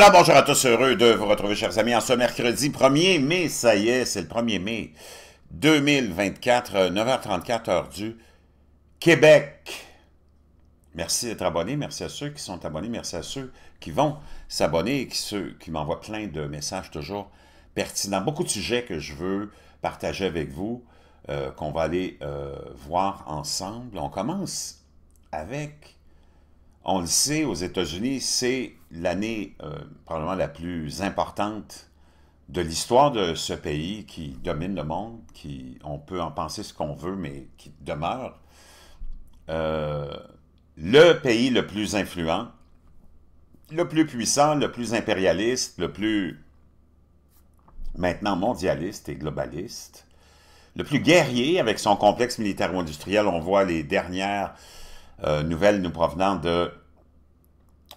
Alors bonjour à tous, heureux de vous retrouver chers amis en ce mercredi 1er mai, ça y est, c'est le 1er mai 2024, 9h34 euh, heure du Québec. Merci d'être abonné, merci à ceux qui sont abonnés, merci à ceux qui vont s'abonner et qui, ceux qui m'envoient plein de messages toujours pertinents. Beaucoup de sujets que je veux partager avec vous, euh, qu'on va aller euh, voir ensemble. On commence avec, on le sait, aux États-Unis, c'est l'année euh, probablement la plus importante de l'histoire de ce pays qui domine le monde, qui on peut en penser ce qu'on veut, mais qui demeure euh, le pays le plus influent, le plus puissant, le plus impérialiste, le plus maintenant mondialiste et globaliste, le plus guerrier avec son complexe militaro-industriel. On voit les dernières euh, nouvelles nous provenant de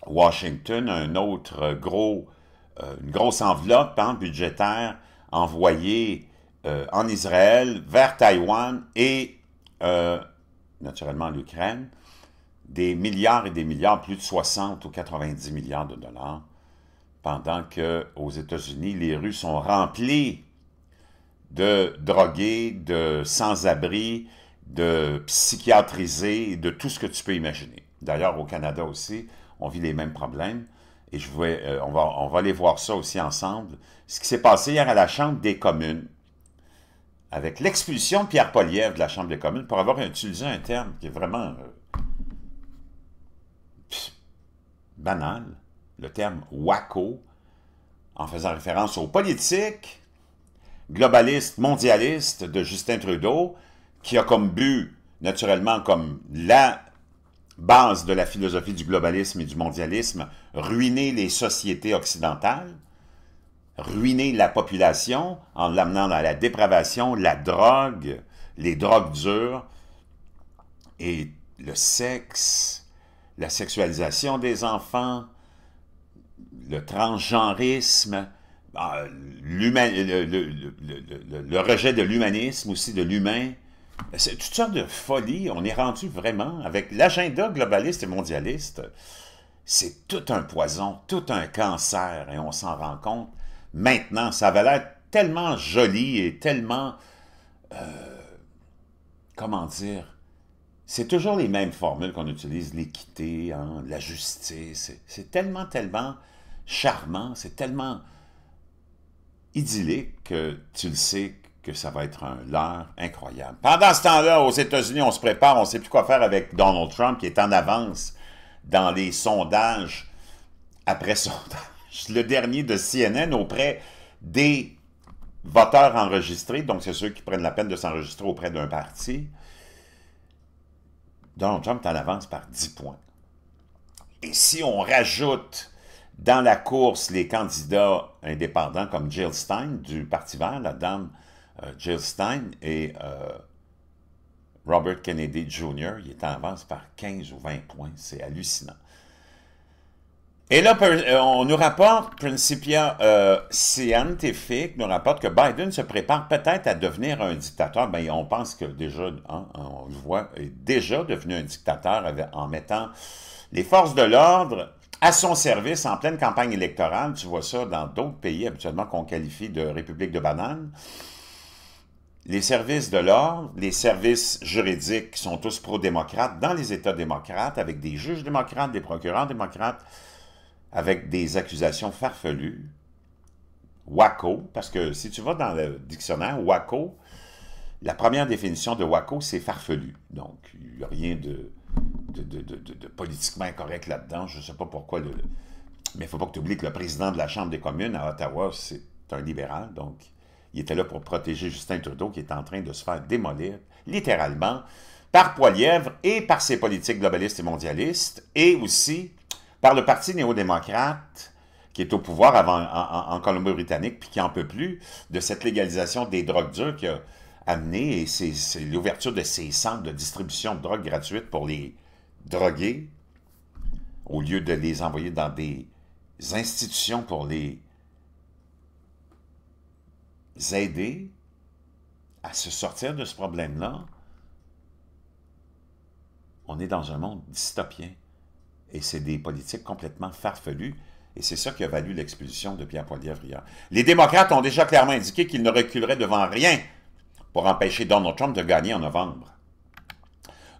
Washington, un autre euh, gros, euh, une grosse enveloppe hein, budgétaire envoyée euh, en Israël, vers Taïwan et naturellement l'Ukraine, des milliards et des milliards, plus de 60 ou 90 milliards de dollars, pendant qu'aux États-Unis, les rues sont remplies de drogués, de sans-abri, de psychiatrisés, de tout ce que tu peux imaginer. D'ailleurs, au Canada aussi, on vit les mêmes problèmes. Et je euh, on, va, on va aller voir ça aussi ensemble. Ce qui s'est passé hier à la Chambre des communes, avec l'expulsion de Pierre Poliev de la Chambre des communes pour avoir utilisé un terme qui est vraiment euh, banal, le terme WACO, en faisant référence aux politiques globalistes, mondialistes de Justin Trudeau, qui a comme but, naturellement, comme la base de la philosophie du globalisme et du mondialisme, ruiner les sociétés occidentales, ruiner la population en l'amenant à la dépravation, la drogue, les drogues dures et le sexe, la sexualisation des enfants, le transgenrisme, ah, le rejet de l'humanisme aussi, de l'humain, c'est toutes sortes de folie. On est rendu vraiment avec l'agenda globaliste et mondialiste. C'est tout un poison, tout un cancer, et on s'en rend compte. Maintenant, ça va l'air tellement joli et tellement... Euh, comment dire C'est toujours les mêmes formules qu'on utilise, l'équité, hein, la justice. C'est tellement, tellement charmant, c'est tellement idyllique que tu le sais que ça va être un leurre incroyable. Pendant ce temps-là, aux États-Unis, on se prépare, on ne sait plus quoi faire avec Donald Trump qui est en avance dans les sondages après sondage. Le dernier de CNN auprès des voteurs enregistrés, donc c'est ceux qui prennent la peine de s'enregistrer auprès d'un parti. Donald Trump est en avance par 10 points. Et si on rajoute dans la course les candidats indépendants comme Jill Stein du Parti vert, la dame euh, Jill Stein et euh, Robert Kennedy Jr., il est en avance par 15 ou 20 points. C'est hallucinant. Et là, euh, on nous rapporte, Principia euh, Scientifique nous rapporte que Biden se prépare peut-être à devenir un dictateur. Ben, on pense que déjà, hein, on le voit, est déjà devenu un dictateur en mettant les forces de l'ordre à son service en pleine campagne électorale. Tu vois ça dans d'autres pays habituellement qu'on qualifie de république de bananes les services de l'ordre, les services juridiques sont tous pro-démocrates dans les États démocrates, avec des juges démocrates, des procureurs démocrates, avec des accusations farfelues. WACO, parce que si tu vas dans le dictionnaire, WACO, la première définition de WACO, c'est farfelu. Donc, il n'y a rien de, politiquement incorrect là-dedans. Je ne sais pas pourquoi. mais il ne faut pas que tu oublies que le président de la Chambre des communes à Ottawa, c'est un libéral. Donc, il était là pour protéger Justin Trudeau qui est en train de se faire démolir, littéralement, par Poilièvre et par ses politiques globalistes et mondialistes, et aussi par le Parti néo-démocrate qui est au pouvoir avant, en, Colombie-Britannique, puis qui n'en peut plus de cette légalisation des drogues dures qui a amené, et c'est l'ouverture de ces centres de distribution de drogue gratuites pour les drogués, au lieu de les envoyer dans des institutions pour les aider à se sortir de ce problème-là, on est dans un monde dystopien. Et c'est des politiques complètement farfelues. Et c'est ça qui a valu l'expulsion de Pierre Poilievre Les démocrates ont déjà clairement indiqué qu'ils ne reculeraient devant rien pour empêcher Donald Trump de gagner en novembre.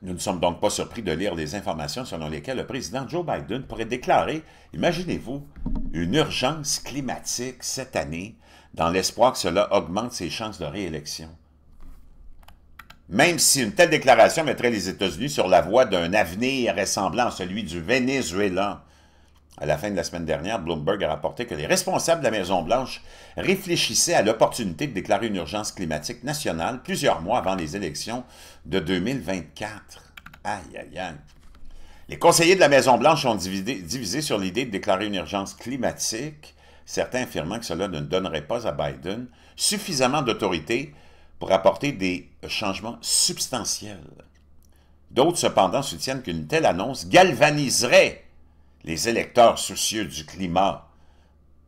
Nous ne sommes donc pas surpris de lire les informations selon lesquelles le président Joe Biden pourrait déclarer, imaginez-vous, une urgence climatique cette année dans l'espoir que cela augmente ses chances de réélection. Même si une telle déclaration mettrait les États-Unis sur la voie d'un avenir ressemblant à celui du Venezuela. À la fin de la semaine dernière, Bloomberg a rapporté que les responsables de la Maison-Blanche réfléchissaient à l'opportunité de déclarer une urgence climatique nationale plusieurs mois avant les élections de 2024. Aïe, aïe, aïe. Les conseillers de la Maison-Blanche ont divisés divisé sur l'idée de déclarer une urgence climatique certains affirmant que cela ne donnerait pas à Biden suffisamment d'autorité pour apporter des changements substantiels. D'autres, cependant, soutiennent qu'une telle annonce galvaniserait les électeurs soucieux du climat.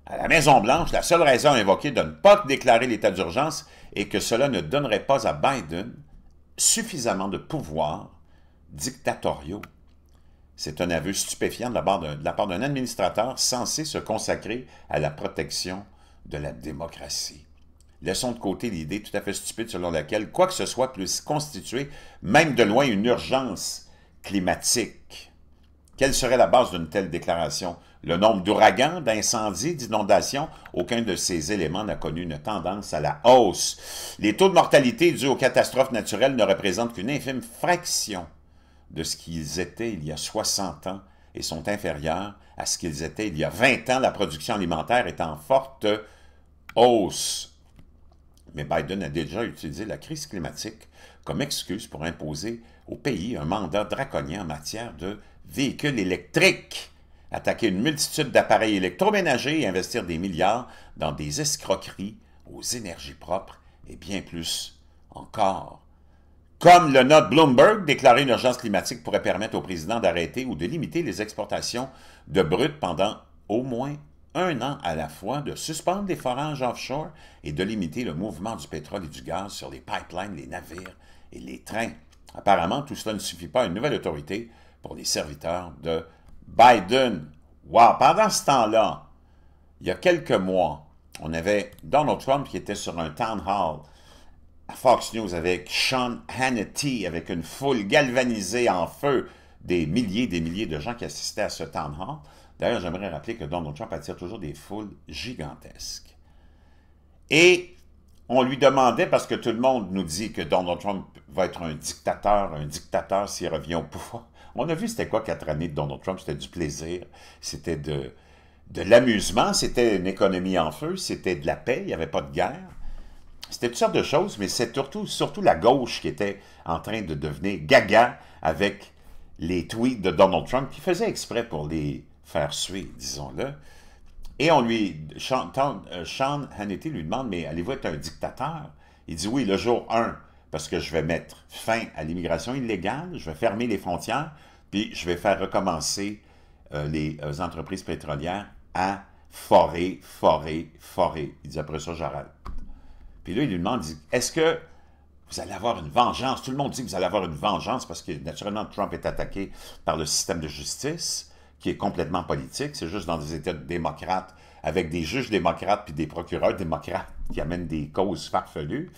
À la Maison-Blanche, la seule raison invoquée de ne pas déclarer l'état d'urgence est que cela ne donnerait pas à Biden suffisamment de pouvoirs dictatoriaux c'est un aveu stupéfiant de la, part d'un administrateur censé se consacrer à la protection de la démocratie. Laissons de côté l'idée tout à fait stupide selon laquelle quoi que ce soit puisse constituer, même de loin, une urgence climatique. Quelle serait la base d'une telle déclaration? Le nombre d'ouragans, d'incendies, d'inondations, aucun de ces éléments n'a connu une tendance à la hausse. Les taux de mortalité dus aux catastrophes naturelles ne représentent qu'une infime fraction de ce qu'ils étaient il y a 60 ans et sont inférieurs à ce qu'ils étaient il y a 20 ans. La production alimentaire est en forte hausse. Mais Biden a déjà utilisé la crise climatique comme excuse pour imposer au pays un mandat draconien en matière de véhicules électriques, attaquer une multitude d'appareils électroménagers et investir des milliards dans des escroqueries aux énergies propres et bien plus encore. Comme le note Bloomberg, déclarer une urgence climatique pourrait permettre au président d'arrêter ou de limiter les exportations de brut pendant au moins un an à la fois, de suspendre les forages offshore et de limiter le mouvement du pétrole et du gaz sur les pipelines, les navires et les trains. Apparemment, tout cela ne suffit pas à une nouvelle autorité pour les serviteurs de Biden. Wow! Pendant ce temps-là, il y a quelques mois, on avait Donald Trump qui était sur un town hall à Fox News avec Sean Hannity, avec une foule galvanisée en feu, des milliers des milliers de gens qui assistaient à ce town hall. D'ailleurs, j'aimerais rappeler que Donald Trump attire toujours des foules gigantesques. Et on lui demandait, parce que tout le monde nous dit que Donald Trump va être un dictateur, un dictateur s'il revient au pouvoir. On a vu c'était quoi quatre années de Donald Trump, c'était du plaisir, c'était de, de l'amusement, c'était une économie en feu, c'était de la paix, il n'y avait pas de guerre. C'était toutes sortes de choses, mais c'est surtout, surtout la gauche qui était en train de devenir gaga avec les tweets de Donald Trump, qui faisait exprès pour les faire suer, disons-le. Et on lui, Sean, euh, Sean, Hannity lui demande, mais allez-vous être un dictateur? Il dit oui, le jour 1, parce que je vais mettre fin à l'immigration illégale, je vais fermer les frontières, puis je vais faire recommencer euh, les euh, entreprises pétrolières à forer, forer, forer. Il dit après ça, j'arrête. Puis là, il lui demande, est-ce que vous allez avoir une vengeance? Tout le monde dit que vous allez avoir une vengeance parce que naturellement, Trump est attaqué par le système de justice qui est complètement politique. C'est juste dans des États démocrates avec des juges démocrates puis des procureurs démocrates qui amènent des causes farfelues.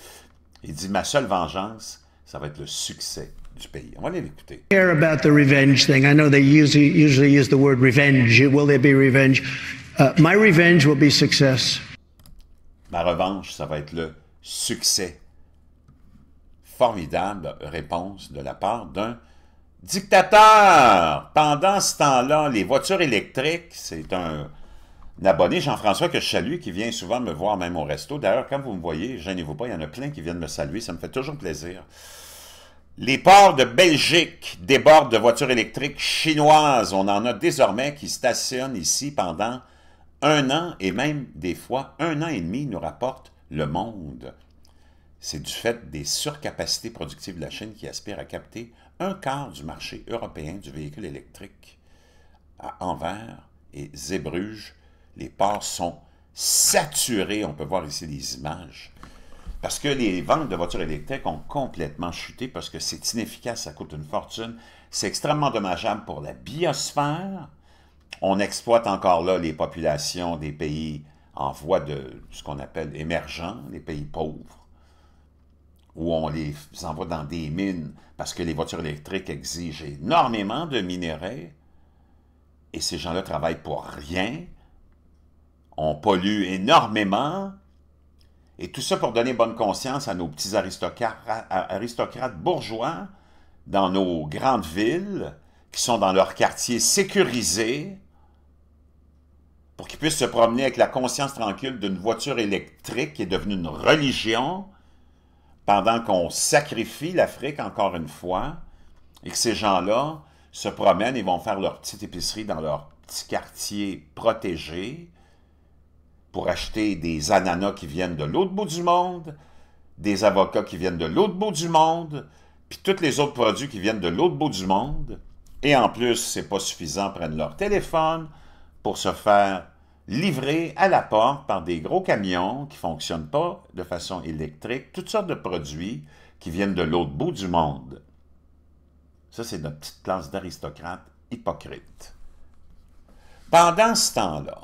Il dit, ma seule vengeance, ça va être le succès du pays. On va aller l'écouter. about the revenge thing. I know they usually, use the word revenge. Will there be revenge? Uh, my revenge will be success. Ma revanche, ça va être le succès. Formidable réponse de la part d'un dictateur. Pendant ce temps-là, les voitures électriques, c'est un, abonné, Jean-François, que je salue, qui vient souvent me voir même au resto. D'ailleurs, quand vous me voyez, gênez-vous pas, il y en a plein qui viennent me saluer, ça me fait toujours plaisir. Les ports de Belgique débordent de voitures électriques chinoises. On en a désormais qui stationnent ici pendant un an et même des fois un an et demi nous rapporte le monde. C'est du fait des surcapacités productives de la Chine qui aspire à capter un quart du marché européen du véhicule électrique. À Anvers et Zébruges, les ports sont saturés. On peut voir ici les images. Parce que les ventes de voitures électriques ont complètement chuté parce que c'est inefficace, ça coûte une fortune, c'est extrêmement dommageable pour la biosphère on exploite encore là les populations des pays en voie de ce qu'on appelle émergents, les pays pauvres, où on les envoie dans des mines parce que les voitures électriques exigent énormément de minerais et ces gens-là travaillent pour rien, on pollue énormément, et tout ça pour donner bonne conscience à nos petits aristocrates bourgeois dans nos grandes villes qui sont dans leurs quartiers sécurisés pour qu'ils puissent se promener avec la conscience tranquille d'une voiture électrique qui est devenue une religion, pendant qu'on sacrifie l'Afrique encore une fois, et que ces gens-là se promènent et vont faire leur petite épicerie dans leur petit quartier protégé pour acheter des ananas qui viennent de l'autre bout du monde, des avocats qui viennent de l'autre bout du monde, puis tous les autres produits qui viennent de l'autre bout du monde. Et en plus, c'est pas suffisant, prennent leur téléphone, pour se faire livrer à la porte par des gros camions qui ne fonctionnent pas de façon électrique, toutes sortes de produits qui viennent de l'autre bout du monde. Ça, c'est notre petite classe d'aristocrates hypocrites. Pendant ce temps-là,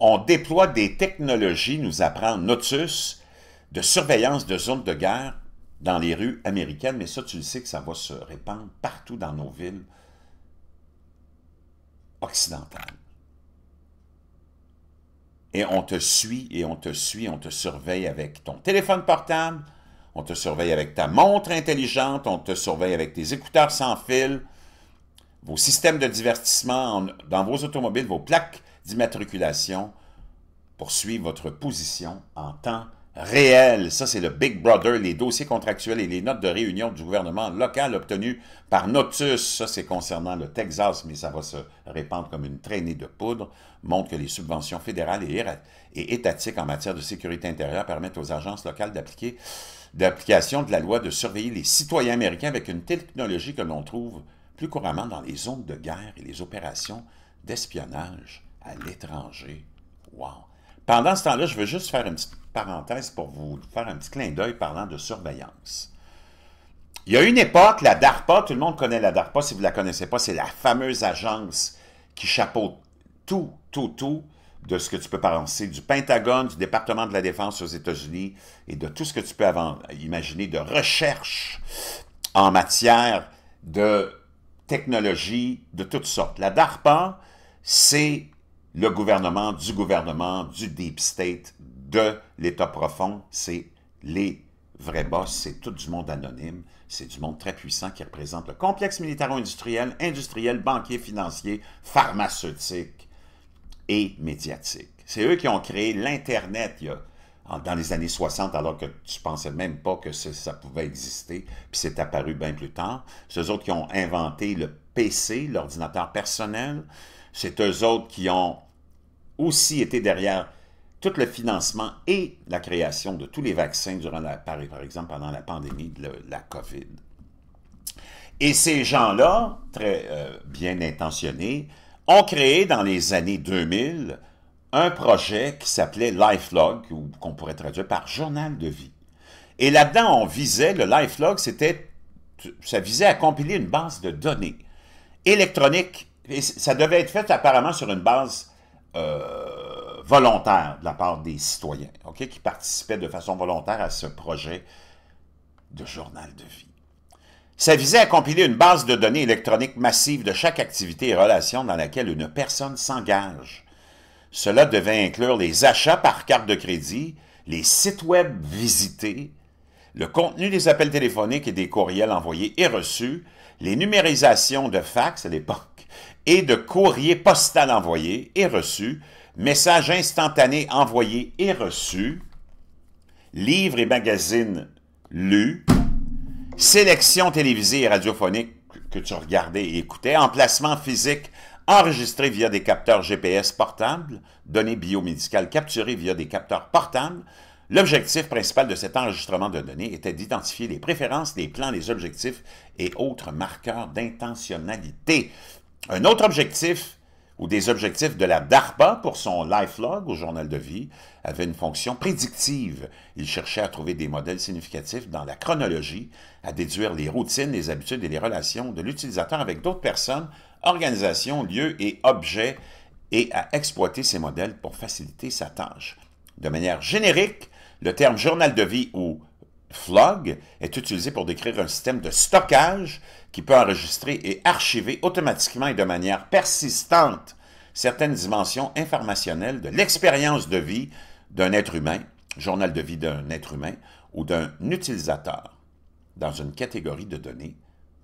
on déploie des technologies, nous apprend Notus, de surveillance de zones de guerre dans les rues américaines, mais ça, tu le sais que ça va se répandre partout dans nos villes occidentale. Et on te suit, et on te suit, on te surveille avec ton téléphone portable, on te surveille avec ta montre intelligente, on te surveille avec tes écouteurs sans fil, vos systèmes de divertissement dans vos automobiles, vos plaques d'immatriculation pour suivre votre position en temps réel. Ça, c'est le Big Brother, les dossiers contractuels et les notes de réunion du gouvernement local obtenues par Notus. Ça, c'est concernant le Texas, mais ça va se répandre comme une traînée de poudre. Montre que les subventions fédérales et, étatiques en matière de sécurité intérieure permettent aux agences locales d'appliquer d'application de la loi de surveiller les citoyens américains avec une technologie que l'on trouve plus couramment dans les zones de guerre et les opérations d'espionnage à l'étranger. Wow! Pendant ce temps-là, je veux juste faire une petite parenthèse pour vous faire un petit clin d'œil parlant de surveillance. Il y a une époque, la DARPA, tout le monde connaît la DARPA, si vous ne la connaissez pas, c'est la fameuse agence qui chapeaute tout, tout, tout de ce que tu peux penser du Pentagone, du département de la Défense aux États-Unis et de tout ce que tu peux imaginer de recherche en matière de technologie de toutes sortes. La DARPA, c'est le gouvernement, du gouvernement, du deep state, de l'État profond, c'est les vrais boss, c'est tout du monde anonyme, c'est du monde très puissant qui représente le complexe militaro-industriel, industriel, banquier, financier, pharmaceutique et médiatique. C'est eux qui ont créé l'Internet dans les années 60, alors que tu pensais même pas que ça pouvait exister, puis c'est apparu bien plus tard. Ceux autres qui ont inventé le PC, l'ordinateur personnel, c'est eux autres qui ont aussi été derrière tout le financement et la création de tous les vaccins durant la, par, exemple pendant la pandémie de la COVID. Et ces gens-là, très euh, bien intentionnés, ont créé dans les années 2000 un projet qui s'appelait LifeLog, ou qu'on pourrait traduire par journal de vie. Et là-dedans, on visait, le LifeLog, c'était, ça visait à compiler une base de données électroniques et ça devait être fait apparemment sur une base euh, volontaire de la part des citoyens, qui participaient de façon volontaire à ce projet de journal de vie. Ça visait à compiler une base de données électroniques massive de chaque activité et relation dans laquelle une personne s'engage. Cela devait inclure les achats par carte de crédit, les sites web visités, le contenu des appels téléphoniques et des courriels envoyés et reçus, les numérisations de fax à l'époque, et de courrier postal envoyé et reçu, message instantané envoyé et reçu, livres et magazines lus, sélection télévisée et radiophonique que tu regardais et écoutais, emplacement physique enregistré via des capteurs GPS portables, données biomédicales capturées via des capteurs portables. L'objectif principal de cet enregistrement de données était d'identifier les préférences, les plans, les objectifs et autres marqueurs d'intentionnalité. Un autre objectif, ou des objectifs de la DARPA pour son lifelog au journal de vie, avait une fonction prédictive. Il cherchait à trouver des modèles significatifs dans la chronologie, à déduire les routines, les habitudes et les relations de l'utilisateur avec d'autres personnes, organisations, lieux et objets, et à exploiter ces modèles pour faciliter sa tâche. De manière générique, le terme journal de vie ou Flog est utilisé pour décrire un système de stockage qui peut enregistrer et archiver automatiquement et de manière persistante certaines dimensions informationnelles de l'expérience de vie d'un être humain, journal de vie d'un être humain ou d'un utilisateur dans une catégorie de données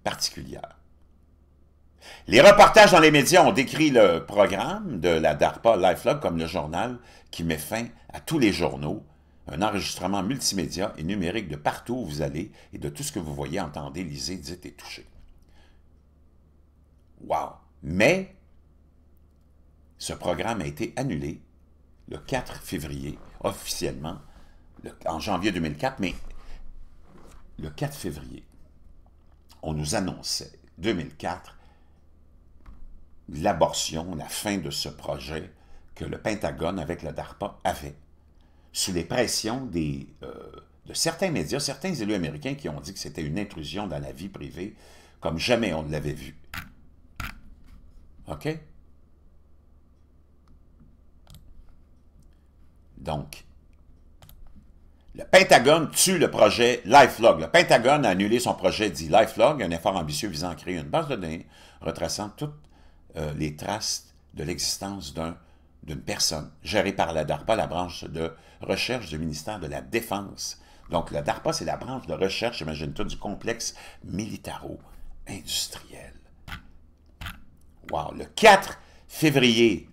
particulière. Les reportages dans les médias ont décrit le programme de la DARPA LifeLog comme le journal qui met fin à tous les journaux un enregistrement multimédia et numérique de partout où vous allez et de tout ce que vous voyez, entendez, lisez, dites et touchez. Wow! Mais ce programme a été annulé le 4 février, officiellement, en janvier 2004, mais le 4 février, on nous annonçait 2004 l'abortion, la fin de ce projet que le Pentagone avec la DARPA avait sous les pressions des, euh, de certains médias, certains élus américains qui ont dit que c'était une intrusion dans la vie privée comme jamais on ne l'avait vu. OK? Donc, le Pentagone tue le projet LifeLog. Le Pentagone a annulé son projet dit LifeLog, un effort ambitieux visant à créer une base de données retraçant toutes euh, les traces de l'existence d'un d'une personne, gérée par la DARPA, la branche de recherche du ministère de la Défense. Donc, la DARPA, c'est la branche de recherche, imagine-toi, du complexe militaro-industriel. Wow! Le 4 février,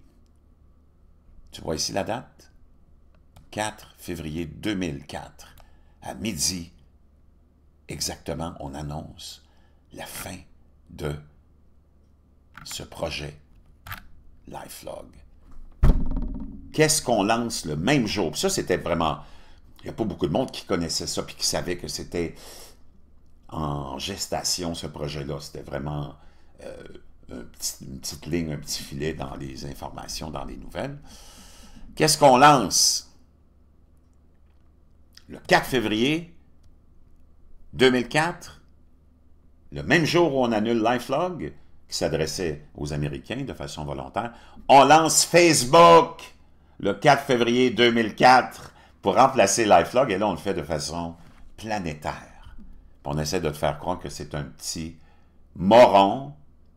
tu vois ici la date? 4 février 2004, à midi, exactement, on annonce la fin de ce projet LifeLog qu'est-ce qu'on lance le même jour? ça, c'était vraiment... Il n'y a pas beaucoup de monde qui connaissait ça puis qui savait que c'était en gestation, ce projet-là. C'était vraiment euh, une petite ligne, un petit filet dans les informations, dans les nouvelles. Qu'est-ce qu'on lance? Le 4 février 2004, le même jour où on annule Lifelog, qui s'adressait aux Américains de façon volontaire, on lance Facebook! le 4 février 2004 pour remplacer LifeLog. Et là, on le fait de façon planétaire. On essaie de te faire croire que c'est un petit moron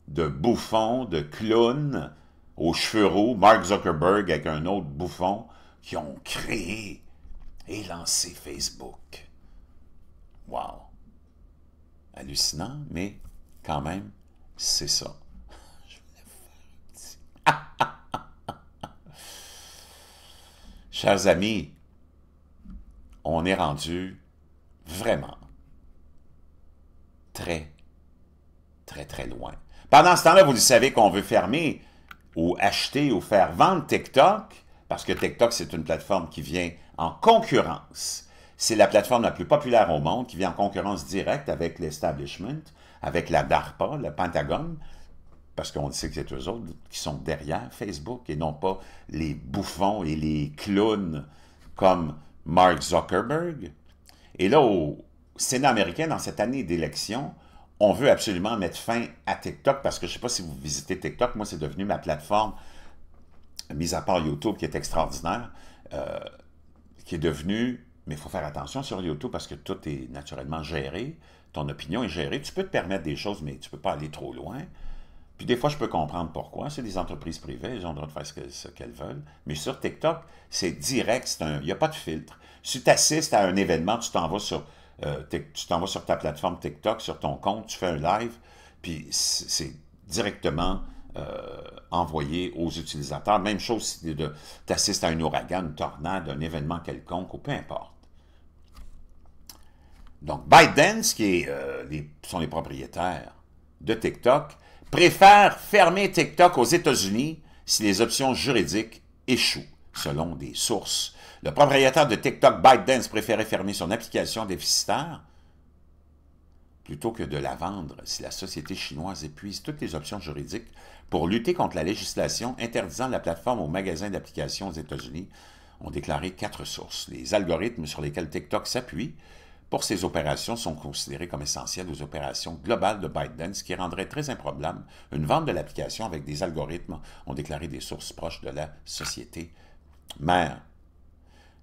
de bouffon, de clown aux cheveux roux, Mark Zuckerberg avec un autre bouffon, qui ont créé et lancé Facebook. Wow! Hallucinant, mais quand même, c'est ça. Je voulais faire un petit... Chers amis, on est rendu vraiment très, très, très loin. Pendant ce temps-là, vous savez qu'on veut fermer ou acheter ou faire vendre TikTok, parce que TikTok, c'est une plateforme qui vient en concurrence. C'est la plateforme la plus populaire au monde qui vient en concurrence directe avec l'establishment, avec la DARPA, le Pentagone, parce qu'on sait que c'est eux autres qui sont derrière Facebook et non pas les bouffons et les clowns comme Mark Zuckerberg. Et là, au Sénat américain, dans cette année d'élection, on veut absolument mettre fin à TikTok parce que je ne sais pas si vous visitez TikTok, moi c'est devenu ma plateforme, mis à part YouTube qui est extraordinaire, euh, qui est devenue, mais il faut faire attention sur YouTube parce que tout est naturellement géré, ton opinion est gérée, tu peux te permettre des choses mais tu ne peux pas aller trop loin. Puis des fois, je peux comprendre pourquoi. C'est des entreprises privées, elles ont le droit de faire ce qu'elles veulent. Mais sur TikTok, c'est direct, il n'y a pas de filtre. Si tu assistes à un événement, tu t'en vas sur, euh, sur ta plateforme TikTok, sur ton compte, tu fais un live, puis c'est directement euh, envoyé aux utilisateurs. Même chose si tu assistes à un ouragan, une tornade, un événement quelconque, ou peu importe. Donc, ByteDance, qui est, euh, les, sont les propriétaires de TikTok, Préfère fermer TikTok aux États-Unis si les options juridiques échouent, selon des sources. Le propriétaire de TikTok, ByteDance, préférait fermer son application déficitaire plutôt que de la vendre si la société chinoise épuise toutes les options juridiques pour lutter contre la législation interdisant la plateforme aux magasins d'applications aux États-Unis, ont déclaré quatre sources. Les algorithmes sur lesquels TikTok s'appuie pour ces opérations sont considérées comme essentielles aux opérations globales de ByteDance, qui rendrait très improbable une vente de l'application avec des algorithmes, ont déclaré des sources proches de la société mère.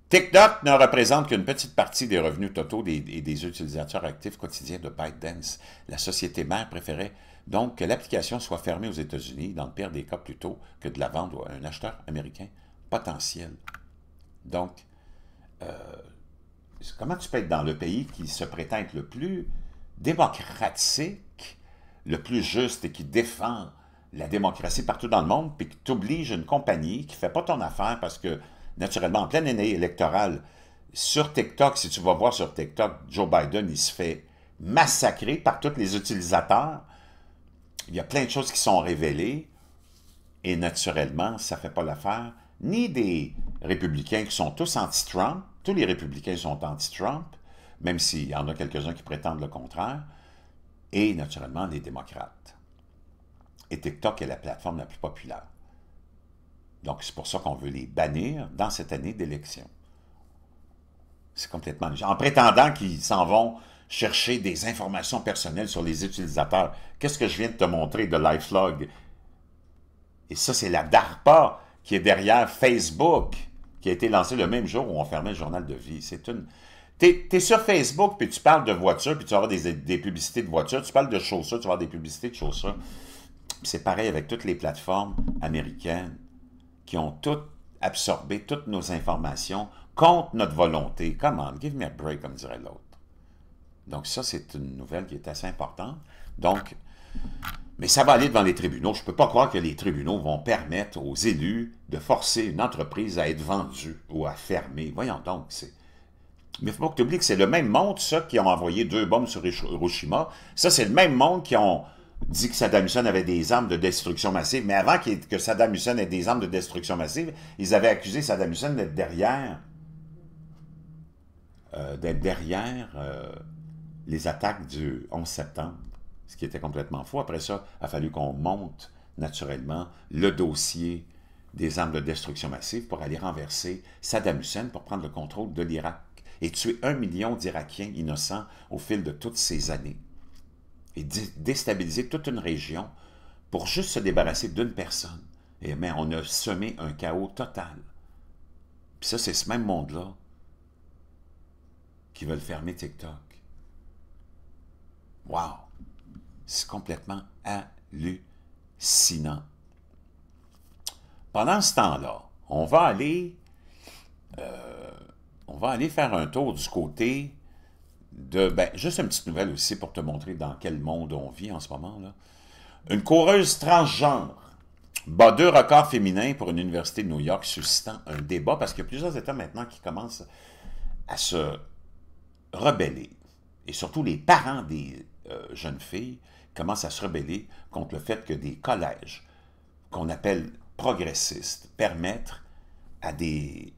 TikTok ne représente qu'une petite partie des revenus totaux des, et des utilisateurs actifs quotidiens de ByteDance. La société mère préférait donc que l'application soit fermée aux États-Unis, dans le pire des cas, plutôt que de la vendre à un acheteur américain potentiel. Donc, euh, comment tu peux être dans le pays qui se prétend être le plus démocratique, le plus juste et qui défend la démocratie partout dans le monde, puis qui t'oblige une compagnie qui ne fait pas ton affaire parce que, naturellement, en pleine année électorale, sur TikTok, si tu vas voir sur TikTok, Joe Biden, il se fait massacrer par tous les utilisateurs. Il y a plein de choses qui sont révélées et naturellement, ça ne fait pas l'affaire ni des républicains qui sont tous anti-Trump, tous les républicains sont anti-Trump, même s'il y en a quelques-uns qui prétendent le contraire, et naturellement les démocrates. Et TikTok est la plateforme la plus populaire. Donc c'est pour ça qu'on veut les bannir dans cette année d'élection. C'est complètement... En prétendant qu'ils s'en vont chercher des informations personnelles sur les utilisateurs. Qu'est-ce que je viens de te montrer de LifeLog? Et ça, c'est la DARPA qui est derrière Facebook qui a été lancé le même jour où on fermait le journal de vie. C'est une... T'es es sur Facebook, puis tu parles de voitures, puis tu vas avoir des, publicités de voitures. Tu parles de chaussures, tu vas avoir des publicités de chaussures. C'est pareil avec toutes les plateformes américaines qui ont toutes absorbé toutes nos informations contre notre volonté. Come on, give me a break, comme dirait l'autre. Donc ça, c'est une nouvelle qui est assez importante. Donc, mais ça va aller devant les tribunaux. Je ne peux pas croire que les tribunaux vont permettre aux élus de forcer une entreprise à être vendue ou à fermer. Voyons donc, c'est... Mais il faut pas que tu oublies que c'est le même monde, ça, qui ont envoyé deux bombes sur Hiroshima. Ça, c'est le même monde qui ont dit que Saddam Hussein avait des armes de destruction massive. Mais avant que Saddam Hussein ait des armes de destruction massive, ils avaient accusé Saddam Hussein d'être derrière, euh, d'être derrière euh, les attaques du 11 septembre ce qui était complètement faux. Après ça, il a fallu qu'on monte naturellement le dossier des armes de destruction massive pour aller renverser Saddam Hussein pour prendre le contrôle de l'Irak et tuer un million d'Irakiens innocents au fil de toutes ces années et déstabiliser toute une région pour juste se débarrasser d'une personne. Et, eh mais on a semé un chaos total. Puis ça, c'est ce même monde-là qui veulent fermer TikTok. Wow! C'est complètement hallucinant. Pendant ce temps-là, on va aller euh, on va aller faire un tour du côté de... Ben, juste une petite nouvelle aussi pour te montrer dans quel monde on vit en ce moment. là. Une coureuse transgenre bat deux records féminins pour une université de New York, suscitant un débat parce qu'il y a plusieurs États maintenant qui commencent à se rebeller. Et surtout les parents des euh, jeunes filles commencent à se rebeller contre le fait que des collèges qu'on appelle progressistes permettent à des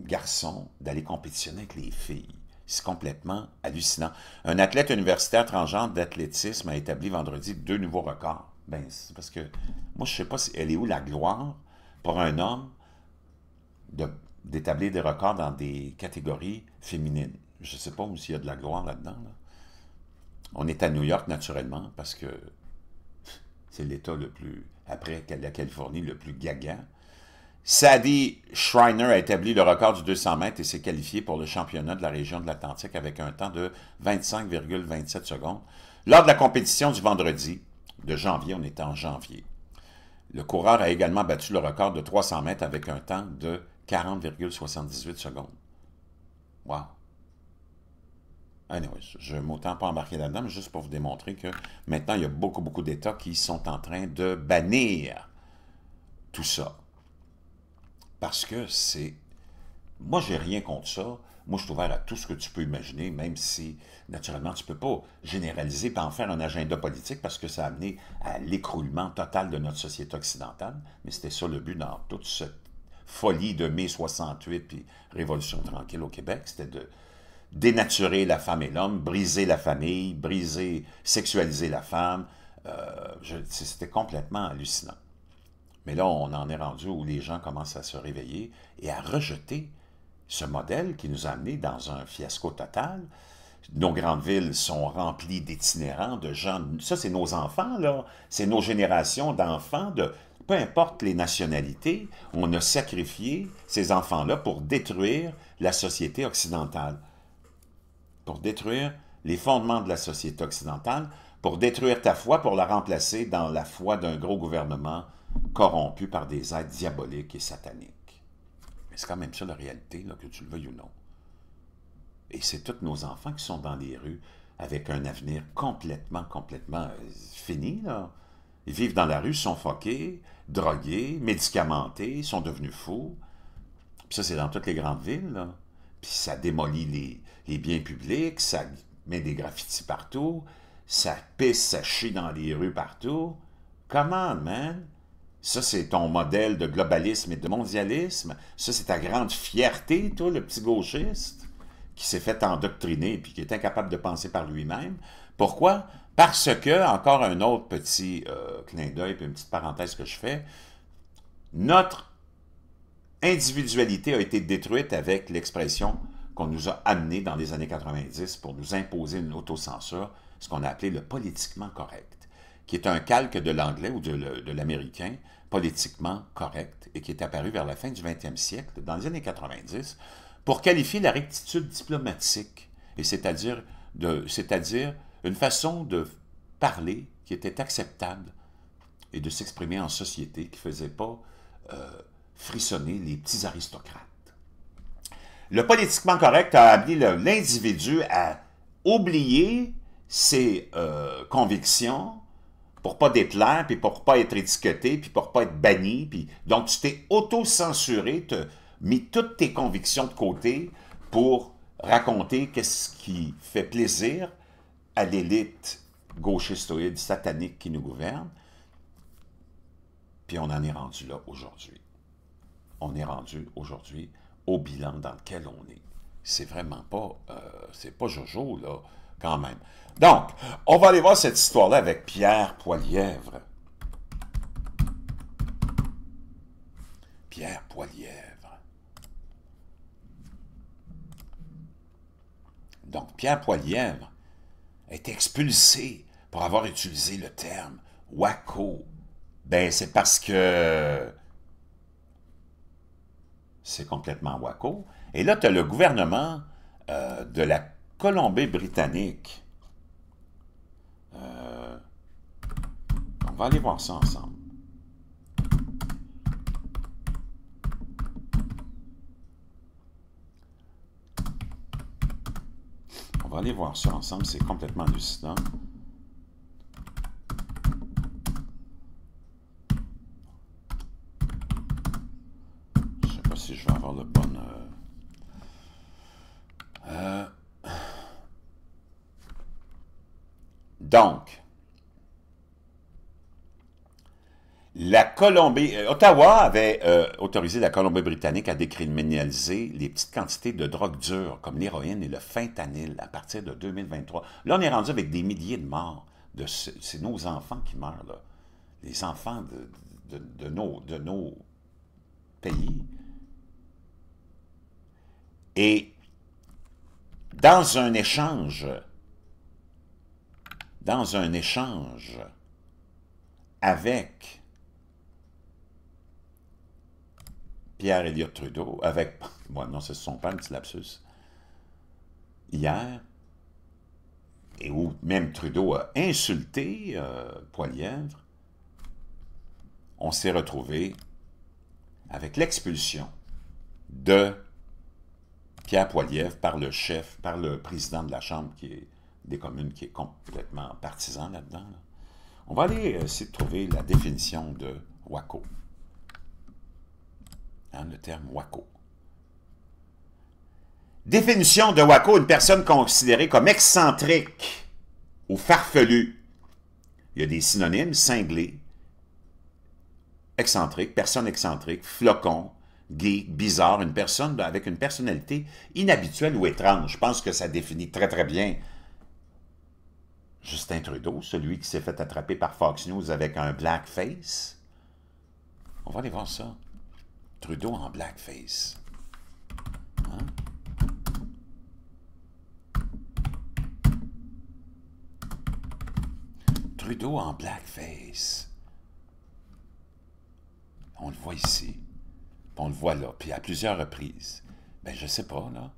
garçons d'aller compétitionner avec les filles. C'est complètement hallucinant. Un athlète universitaire transgenre d'athlétisme a établi vendredi deux nouveaux records. Ben, parce que moi, je ne sais pas si elle est où la gloire pour un homme d'établir des records dans des catégories féminines. Je ne sais pas où s'il y a de la gloire là-dedans. là dedans on est à New York naturellement parce que c'est l'État le plus, après la Californie, le plus gaga. Sadie Schreiner a établi le record du 200 mètres et s'est qualifié pour le championnat de la région de l'Atlantique avec un temps de 25,27 secondes. Lors de la compétition du vendredi de janvier, on est en janvier, le coureur a également battu le record de 300 mètres avec un temps de 40,78 secondes. Wow! je ne m'autant pas embarquer là-dedans, mais juste pour vous démontrer que maintenant, il y a beaucoup, beaucoup d'États qui sont en train de bannir tout ça. Parce que c'est... Moi, j'ai rien contre ça. Moi, je suis ouvert à tout ce que tu peux imaginer, même si, naturellement, tu ne peux pas généraliser et en faire un agenda politique parce que ça a amené à l'écroulement total de notre société occidentale. Mais c'était ça le but dans toute cette folie de mai 68 puis Révolution tranquille au Québec, c'était de dénaturer la femme et l'homme, briser la famille, briser, sexualiser la femme. Euh, c'était complètement hallucinant. Mais là, on en est rendu où les gens commencent à se réveiller et à rejeter ce modèle qui nous a amenés dans un fiasco total. Nos grandes villes sont remplies d'itinérants, de gens... Ça, c'est nos enfants, là. C'est nos générations d'enfants, de peu importe les nationalités, on a sacrifié ces enfants-là pour détruire la société occidentale pour détruire les fondements de la société occidentale, pour détruire ta foi, pour la remplacer dans la foi d'un gros gouvernement corrompu par des aides diaboliques et sataniques. Mais c'est quand même ça la réalité, que tu le veuilles ou non. Et c'est tous nos enfants qui sont dans les rues avec un avenir complètement, complètement euh, fini. Ils vivent dans la rue, sont foqués, drogués, médicamentés, sont devenus fous. Puis ça, c'est dans toutes les grandes villes. Puis ça démolit les, les biens publics, ça met des graffitis partout, ça pisse, ça chie dans les rues partout. Comment, man? Ça, c'est ton modèle de globalisme et de mondialisme. Ça, c'est ta grande fierté, toi, le petit gauchiste, qui s'est fait endoctriner et qui est incapable de penser par lui-même. Pourquoi? Parce que, encore un autre petit euh, clin d'œil, puis une petite parenthèse que je fais, notre individualité a été détruite avec l'expression qu'on nous a amené dans les années 90 pour nous imposer une autocensure, ce qu'on a appelé le politiquement correct, qui est un calque de l'anglais ou de, l'américain politiquement correct et qui est apparu vers la fin du 20e siècle, dans les années 90, pour qualifier la rectitude diplomatique, et c'est-à-dire une façon de parler qui était acceptable et de s'exprimer en société qui ne faisait pas euh, frissonner les petits aristocrates. Le politiquement correct a amené l'individu à oublier ses euh, convictions pour pas déplaire, puis pour pas être étiqueté, puis pour pas être banni. Puis... Donc, tu t'es auto-censuré, tu mis toutes tes convictions de côté pour raconter qu'est-ce qui fait plaisir à l'élite gauchistoïde satanique qui nous gouverne. Puis on en est rendu là aujourd'hui. On est rendu aujourd'hui au bilan dans lequel on est. C'est vraiment pas, euh, c'est pas Jojo, là, quand même. Donc, on va aller voir cette histoire-là avec Pierre Poilièvre. Pierre Poilièvre. Donc, Pierre Poilièvre est expulsé pour avoir utilisé le terme Waco. Ben, c'est parce que c'est complètement waco. Et là, tu as le gouvernement euh, de la Colombie-Britannique. Euh, on va aller voir ça ensemble. On va aller voir ça ensemble, c'est complètement hallucinant. Euh, donc, la Colombie, euh, Ottawa avait euh, autorisé la Colombie-Britannique à décriminaliser les petites quantités de drogues dures comme l'héroïne et le fentanyl à partir de 2023. Là, on est rendu avec des milliers de morts. De c'est nos enfants qui meurent, là. Les enfants de, nos, de nos pays. Et dans un échange, dans un échange avec pierre éliott Trudeau, avec, bon, non, ce sont pas petit lapsus, hier, et où même Trudeau a insulté euh, Poilièvre, on s'est retrouvé avec l'expulsion de Pierre Poilievre par le chef, par le président de la Chambre des communes qui est complètement partisan là-dedans. On va aller euh, essayer de trouver la définition de WACO. Hein, le terme WACO. Définition de WACO, une personne considérée comme excentrique ou farfelue. Il y a des synonymes, cinglé, excentrique, personne excentrique, flocon, Gay, bizarre, une personne ben, avec une personnalité inhabituelle ou étrange. Je pense que ça définit très, très bien Justin Trudeau, celui qui s'est fait attraper par Fox News avec un blackface. On va aller voir ça. Trudeau en blackface. Hein? Trudeau en blackface. On le voit ici on le voit là, puis à plusieurs reprises. Mais ben, je sais pas, là.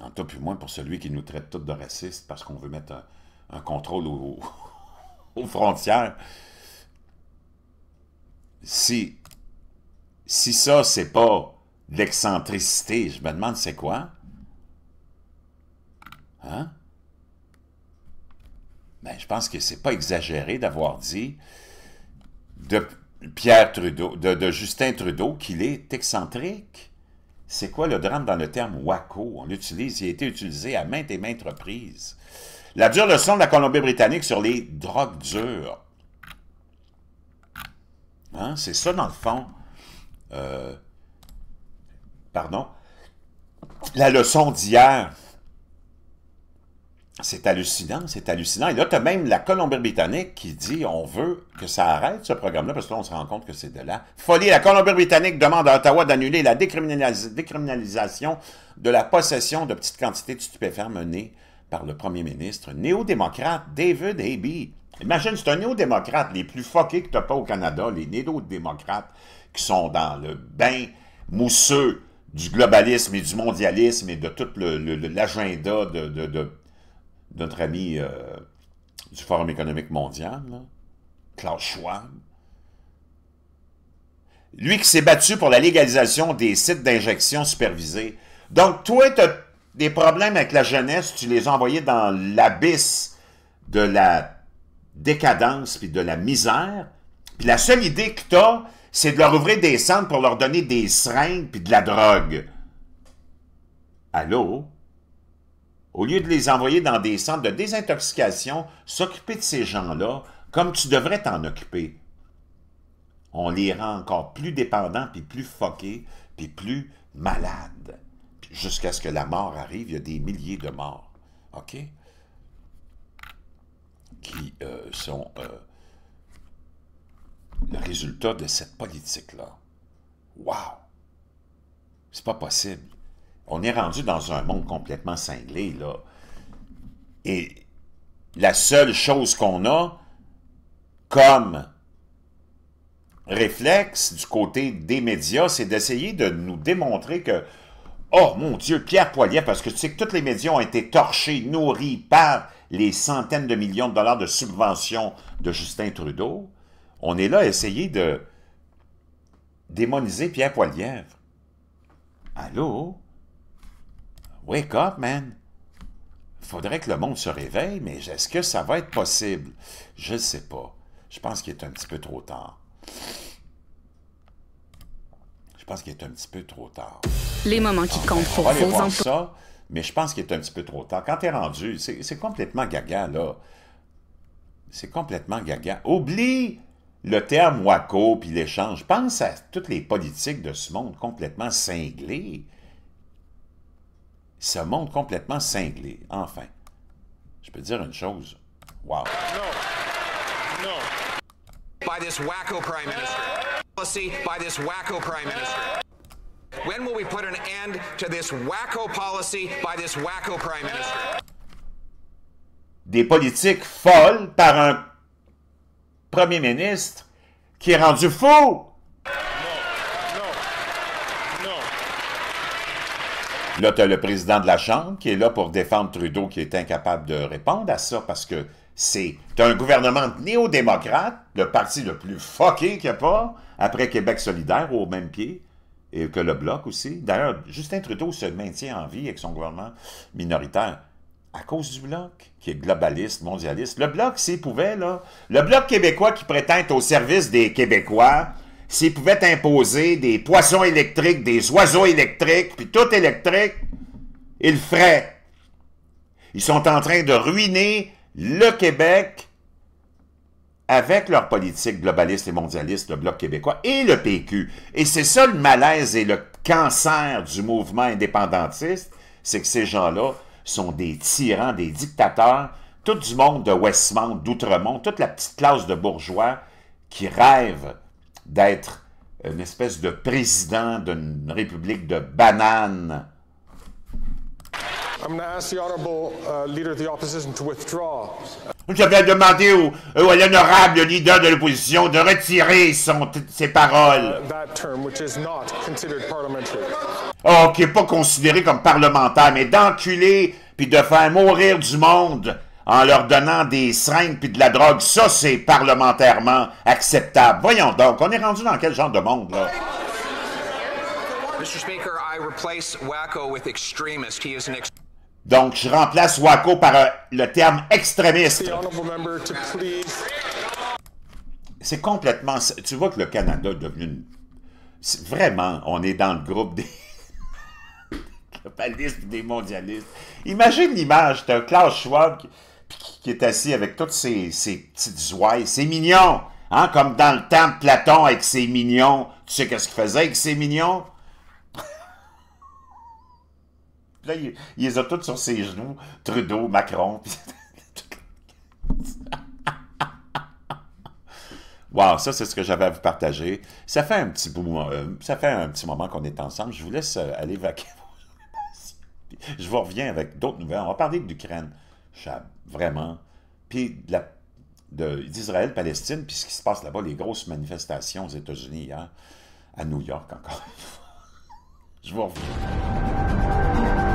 En tout plus moins pour celui qui nous traite tous de racistes parce qu'on veut mettre un, contrôle aux frontières. Si, si ça, c'est pas l'excentricité, je me demande c'est quoi? Hein? Ben, je pense que c'est pas exagéré d'avoir dit de, Pierre Trudeau, de, Justin Trudeau, qu'il est excentrique. C'est quoi le drame dans le terme WACO? On l'utilise, il a été utilisé à maintes et maintes reprises. La dure leçon de la Colombie-Britannique sur les drogues dures. Hein? C'est ça, dans le fond. Euh, pardon. La leçon d'hier. C'est hallucinant, c'est hallucinant. Et là, tu as même la Colombie-Britannique qui dit on veut que ça arrête ce programme-là, parce que là, on se rend compte que c'est de la folie. La Colombie-Britannique demande à Ottawa d'annuler la décriminalisation de la possession de petites quantités de stupéfiants menées par le premier ministre néo-démocrate David Eby. Imagine, c'est un néo-démocrate, les plus fuckés que tu pas au Canada, les néo-démocrates qui sont dans le bain mousseux du globalisme et du mondialisme et de tout l'agenda le, l'agenda de notre ami euh, du Forum économique mondial, Claude Klaus Schwab, lui qui s'est battu pour la légalisation des sites d'injection supervisés. Donc, toi, tu as des problèmes avec la jeunesse, tu les as envoyés dans l'abysse de la décadence puis de la misère. Puis la seule idée que tu as, c'est de leur ouvrir des centres pour leur donner des seringues puis de la drogue. Allô? Au lieu de les envoyer dans des centres de désintoxication, s'occuper de ces gens-là comme tu devrais t'en occuper. On les rend encore plus dépendants, puis plus foqués, puis plus malades. Jusqu'à ce que la mort arrive, il y a des milliers de morts. OK? Qui euh, sont euh, le résultat de cette politique-là. Wow! C'est pas possible on est rendu dans un monde complètement cinglé, là. Et la seule chose qu'on a comme réflexe du côté des médias, c'est d'essayer de nous démontrer que Oh mon Dieu, Pierre Poilier, parce que tu sais que tous les médias ont été torchés, nourris par les centaines de millions de dollars de subventions de Justin Trudeau. On est là à essayer de démoniser Pierre Poilievre. Allô? Wake up, man! Faudrait que le monde se réveille, mais est-ce que ça va être possible? Je ne sais pas. Je pense qu'il est un petit peu trop tard. Je pense qu'il est un petit peu trop tard. Les moments qui comptent pour ça, mais je pense qu'il est un petit peu trop tard. Quand tu es rendu, c'est complètement gaga, là. C'est complètement gaga. Oublie le terme WACO puis l'échange. Pense à toutes les politiques de ce monde complètement cinglées ce monde complètement cinglé, enfin. Je peux dire une chose. Wow. No. By this wacko prime minister. Policy by this wacko prime minister. When will we put an end to this wacko policy by this wacko prime minister? Des politiques folles par un premier ministre qui est rendu fou. Là, tu as le président de la Chambre qui est là pour défendre Trudeau, qui est incapable de répondre à ça parce que c'est un gouvernement néo-démocrate, le parti le plus fucké qu'il n'y a pas, après Québec solidaire au même pied, et que le Bloc aussi. D'ailleurs, Justin Trudeau se maintient en vie avec son gouvernement minoritaire à cause du Bloc, qui est globaliste, mondialiste. Le Bloc, s'il pouvait, là, le Bloc québécois qui prétend être au service des Québécois, s'ils pouvaient imposer des poissons électriques, des oiseaux électriques, puis tout électrique, ils le feraient. Ils sont en train de ruiner le Québec avec leur politique globaliste et mondialiste, le Bloc québécois et le PQ. Et c'est ça le malaise et le cancer du mouvement indépendantiste, c'est que ces gens-là sont des tyrans, des dictateurs, tout du monde de Westmont, d'Outremont, toute la petite classe de bourgeois qui rêvent d'être une espèce de président d'une république de bananes. Je vais demander au, à euh, l'honorable leader de l'opposition de retirer son, ses paroles. Uh, oh, qui n'est pas considéré comme parlementaire, mais d'enculer puis de faire mourir du monde en leur donnant des seringues puis de la drogue. Ça, c'est parlementairement acceptable. Voyons donc, on est rendu dans quel genre de monde, là? Donc, je remplace Waco par euh, le terme extrémiste. C'est complètement... Tu vois que le Canada est devenu Vraiment, on est dans le groupe des... des mondialistes. Imagine l'image d'un Klaus Schwab qui qui est assis avec toutes ses, petites ouailles. C'est mignon! Hein? Comme dans le temps de Platon avec ses mignons. Tu sais qu'est-ce qu'il faisait avec ses mignons? là, il, les a toutes sur ses genoux. Trudeau, Macron. Waouh, wow, ça, c'est ce que j'avais à vous partager. Ça fait un petit euh, ça fait un petit moment qu'on est ensemble. Je vous laisse euh, aller vaquer. Je vous reviens avec d'autres nouvelles. On va parler de l'Ukraine. Chab vraiment. Puis d'Israël-Palestine, puis ce qui se passe là-bas, les grosses manifestations aux États-Unis hein, à New York encore. Je vous